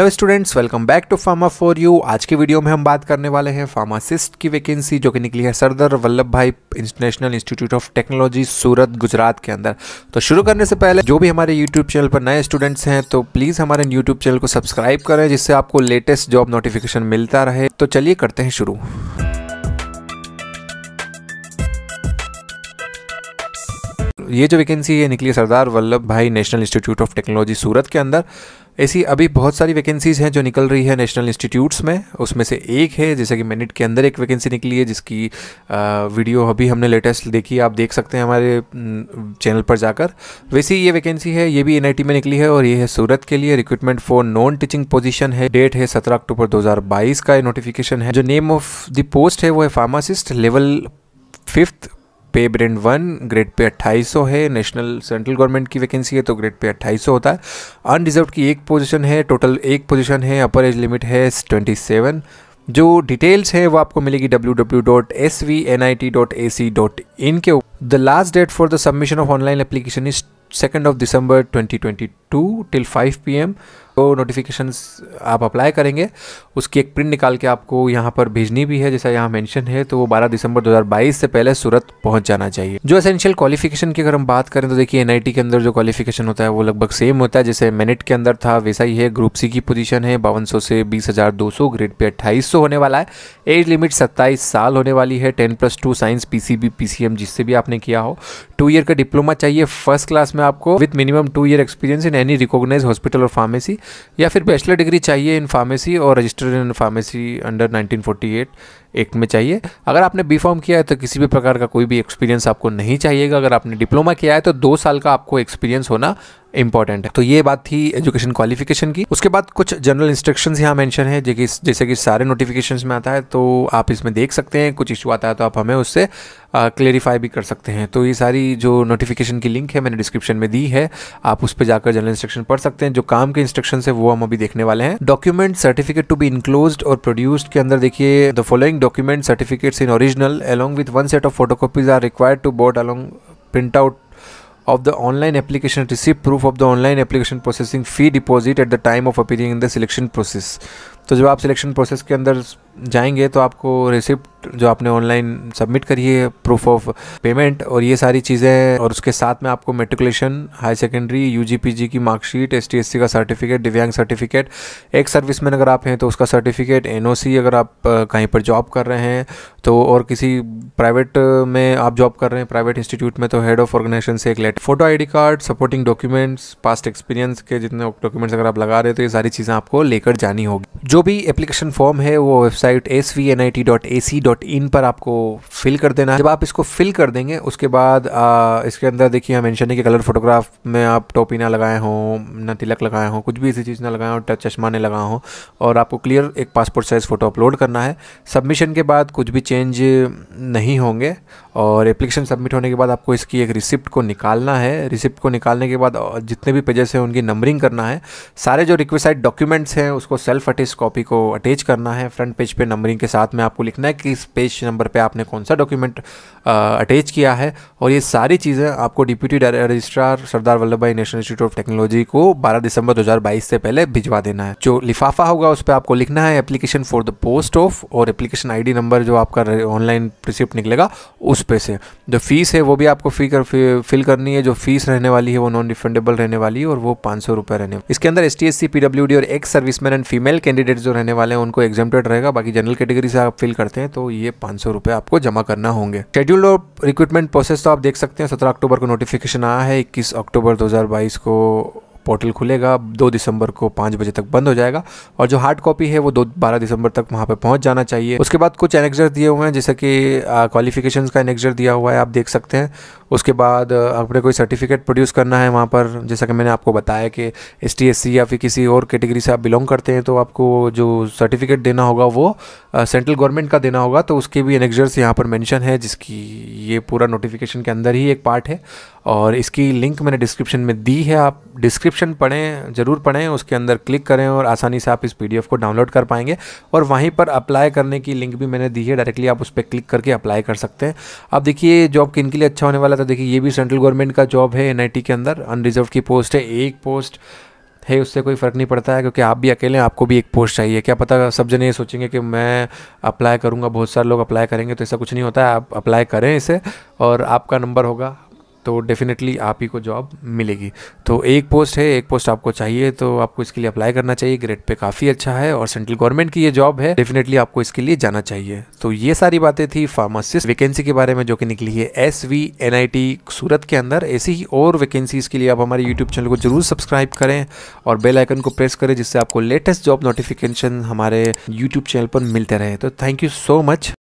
hello students welcome back to pharma for you आज के video में हम बात करने वाले हैं फार्मासिस्ट की वैकेंसी जो कि निकली है Sardar Vallabhbhai International Institute of Technology Surat Gujarat के अंदर तो शुरू करने से पहले जो भी हमारे यूट्यूब चैनल पर नए स्टूडेंट्स हैं तो प्लीज़ हमारे यूट्यूब चैनल को सब्सक्राइब करें जिससे आपको लेटेस्ट जॉब नोटिफिकेशन मिलता रहे तो चलिए करते हैं शुरू ये जो वैकेंसी है निकली है Sardar Vallabhbhai National Institute of Technology Surat के अंदर ऐसी अभी बहुत सारी वैकेंसीज़ हैं जो निकल रही है नेशनल इंस्टीट्यूट्स में उसमें से एक है जैसे कि मिनट के अंदर एक वैकेंसी निकली है जिसकी वीडियो अभी हमने लेटेस्ट देखी आप देख सकते हैं हमारे चैनल पर जाकर वैसे ये वैकेंसी है ये भी एन में निकली है और ये है सूरत के लिए recruitment for non teaching position है डेट है सत्रह अक्टूबर दो का नोटिफिकेशन है जो नेम ऑफ द पोस्ट है वो है pharmacist level fifth pay band one grade pay 2800 है नेशनल सेंट्रल गवर्नमेंट की वैकेंसी है तो ग्रेड पे 2800 होता है अनडिजर्व की एक पोजीशन है टोटल एक पोजीशन है अपर एज लिमिट है 27 जो डिटेल्स है वो आपको मिलेगी www.svnit.ac.in के the last date for the submission of online application is second of December 2022 to till five P M तो नोटिफिकेशंस आप अप्लाई करेंगे उसकी एक प्रिंट निकाल के आपको यहाँ पर भेजनी भी है जैसा यहाँ मेंशन है तो वो 12 दिसंबर 2022 से पहले सूरत पहुँच जाना चाहिए जो एसेंशियल क्वालिफिकेशन की अगर हम बात करें तो देखिए एन के अंदर जो क्वालिफिकेशन होता है वो लगभग सेम होता है जैसे मेनिट के अंदर था वैसा ही है ग्रुप सी की पोजिशन है बावन से बीस ग्रेड पे अट्ठाईस होने वाला है एज लिमिट सत्ताईस साल होने वाली है ten plus two science P C जिससे भी आपने किया हो टू ईयर का डिप्लोमा चाहिए फर्स्ट क्लास में आपको with minimum two year experience in any recognise hospital or pharmacy या फिर बैचलर डिग्री चाहिए इन फार्मेसी और registered in pharmacy under 1948 act में चाहिए अगर आपने बी फॉर्म किया है तो किसी भी प्रकार का कोई भी एक्सपीरियंस आपको नहीं चाहिएगा अगर आपने डिप्लोमा किया है तो दो साल का आपको एक्सपीरियंस होना इंपॉर्टेंट है तो ये बात थी एजुकेशन क्वालिफिकेशन की उसके बाद कुछ जनरल इंस्ट्रक्शन यहाँ मैंशन है जैसे कि सारे नोटिफिकेशन में आता है तो आप इसमें देख सकते हैं कुछ इशू आता है तो आप हमें उससे क्लेरिफाई भी कर सकते हैं तो ये सारी जो नोटिफिकेशन की लिंक है मैंने डिस्क्रिप्शन में दी है आप उस पर जाकर जनरल इंस्ट्रक्शन पढ़ सकते हैं जो काम के इंस्ट्रक्शन है वो हम अभी देखने वाले हैं document certificate to be enclose और प्रोड्यूस्ड के अंदर देखिए the following document certificates in original along with one set of photocopies are required to board along print out of the online application receipt proof of the online application processing fee deposit at the time of appearing in the selection process तो जब आप selection process के अंदर जाएंगे तो आपको receipt जो आपने ऑनलाइन सबमिट करी है प्रूफ ऑफ पेमेंट और ये सारी चीज़ें और उसके साथ में आपको मेट्रिकुलेशन हाई सेकेंडरी यू की मार्कशीट एस टी का सर्टिफिकेट दिव्यांग सर्टिफिकेट एक सर्विसमैन अगर आप हैं तो उसका सर्टिफिकेट एन अगर आप कहीं पर जॉब कर रहे हैं तो और किसी प्राइवेट में आप जॉब कर रहे हैं प्राइवेट इंस्टीट्यूट में तो हेड ऑफ ऑर्गेनाइजेशन से एक letter photo ID card supporting documents past experience के जितने डॉक्यूमेंट्स अगर आप लगा रहे हो तो ये सारी चीज़ें आपको लेकर जानी होगी जो भी एप्लीकेशन फॉर्म है वो website S V N I T dot A C dot dot in पर आपको फिल कर देना है जब आप इसको फिल कर देंगे उसके बाद आ, इसके अंदर देखिए हम मैंशन है कि कलर फोटोग्राफ में आप टोपी ना लगाए हों ना तिलक लगाए हों कुछ भी ऐसी चीज़ ना लगाए हों चश्मा ने लगाए हों और आपको क्लियर एक पासपोर्ट साइज़ फ़ोटो अपलोड करना है सबमिशन के बाद कुछ भी चेंज नहीं होंगे और एप्लीकेशन सबमिट होने के बाद आपको इसकी एक रिसिप्ट को निकालना है रिसिप्ट को निकालने के बाद जितने भी पेजेस हैं उनकी नंबरिंग करना है सारे जो रिक्वेस्टाइड डॉक्यूमेंट्स हैं उसको सेल्फ अटेस्ट कॉपी को अटैच करना है फ्रंट पेज पे नंबरिंग के साथ में आपको लिखना है कि किस पेज नंबर पे आपने कौन सा डॉक्यूमेंट अटैच किया है और ये सारी चीज़ें आपको deputy registrar Sardar Vallabhbhai National Institute of technology को 12 दिसंबर 2022 से पहले भिजवा देना है जो लिफाफा होगा उस पर आपको लिखना है application for the post of और एप्लीकेशन आई नंबर जो आपका ऑनलाइन रिसिप्ट निकलेगा उस पे से जो फीस है वो भी आपको फी कर फिल करनी है जो फीस रहने वाली है वो नॉन रिफंडेबल रहने वाली है और वो पाँच सौ रुपये रहने इसके अंदर S T S C P W D और ex serviceman and female candidate जो रहने वाले हैं उनको एग्जामेटेड रहेगा बाकी जनरल कैटेगरी से आप फिल करते हैं तो ये पाँच सौ रुपये आपको जमा करना होंगे शेड्यूल और रिक्रूटमेंट प्रोसेस तो आप देख सकते हैं सत्रह अक्टूबर को नोटिफिकेशन आया है इक्कीस अक्टूबर दो को पोर्टल खुलेगा दो दिसंबर को पाँच बजे तक बंद हो जाएगा और जो हार्ड कॉपी है वो दो बारह दिसंबर तक वहाँ पर पहुँच जाना चाहिए उसके बाद कुछ एनेक्जर दिए हुए हैं जैसे कि क्वालिफिकेशन का एनेक्जर दिया हुआ है आप देख सकते हैं उसके बाद अपने कोई सर्टिफिकेट प्रोड्यूस करना है वहाँ पर जैसा कि मैंने आपको बताया कि एस टी या फिर किसी और कैटेगरी से आप बिलोंग करते हैं तो आपको जो सर्टिफिकेट देना होगा वो सेंट्रल गवर्नमेंट का देना होगा तो उसके भी एनेक्जर्स यहाँ पर मेंशन है जिसकी ये पूरा नोटिफिकेशन के अंदर ही एक पार्ट है और इसकी लिंक मैंने डिस्क्रिप्शन में दी है आप डिस्क्रिप्शन डिस्क्रिप्शन पढ़ें ज़रूर पढ़ें उसके अंदर क्लिक करें और आसानी से आप इस पी को डाउनलोड कर पाएंगे और वहीं पर अप्लाई करने की लिंक भी मैंने दी है डायरेक्टली आप उस पर क्लिक करके अप्लाई कर सकते हैं अब देखिए जॉब किन के लिए अच्छा होने वाला था देखिए ये भी सेंट्रल गवर्नमेंट का जॉब है एन के अंदर अनरिजर्व की पोस्ट है एक पोस्ट है उससे कोई फ़र्क नहीं पड़ता है क्योंकि आप भी अकेले हैं आपको भी एक पोस्ट चाहिए क्या पता सब जने ये सोचेंगे कि मैं अप्लाई करूँगा बहुत सारे लोग अप्लाई करेंगे तो ऐसा कुछ नहीं होता है आप अप्लाई करें इसे और आपका नंबर होगा तो डेफ़िनेटली आप ही को जॉब मिलेगी तो एक पोस्ट है एक पोस्ट आपको चाहिए तो आपको इसके लिए अप्लाई करना चाहिए ग्रेड पे काफ़ी अच्छा है और सेंट्रल गवर्नमेंट की ये जॉब है डेफिनेटली आपको इसके लिए जाना चाहिए तो ये सारी बातें थी फार्मासिस्ट वैकेंसी के बारे में जो कि निकली है S V N I T Surat के अंदर ऐसी ही और वैकेंसीज़ के लिए आप हमारे यूट्यूब चैनल को जरूर सब्सक्राइब करें और बेल आइकन को प्रेस करें जिससे आपको लेटेस्ट जॉब नोटिफिकेशन हमारे यूट्यूब चैनल पर मिलते रहे तो थैंक यू सो मच